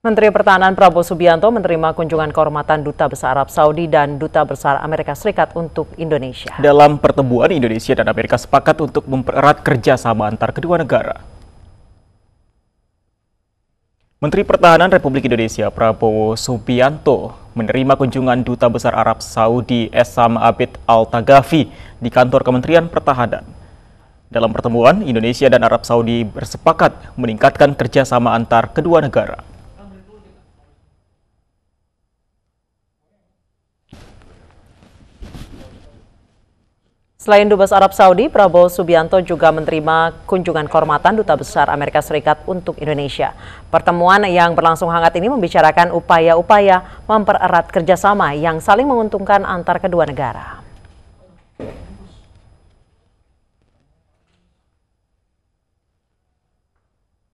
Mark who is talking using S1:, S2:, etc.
S1: Menteri Pertahanan Prabowo Subianto menerima kunjungan kehormatan Duta Besar Arab Saudi dan Duta Besar Amerika Serikat untuk Indonesia.
S2: Dalam pertemuan, Indonesia dan Amerika sepakat untuk mempererat kerjasama antar kedua negara. Menteri Pertahanan Republik Indonesia Prabowo Subianto menerima kunjungan Duta Besar Arab Saudi Esam Abid Al-Tagafi di kantor Kementerian Pertahanan. Dalam pertemuan, Indonesia dan Arab Saudi bersepakat meningkatkan kerjasama antar kedua negara.
S1: Selain Dubes Arab Saudi, Prabowo Subianto juga menerima kunjungan kehormatan Duta Besar Amerika Serikat untuk Indonesia. Pertemuan yang berlangsung hangat ini membicarakan upaya-upaya mempererat kerjasama yang saling menguntungkan antar kedua negara.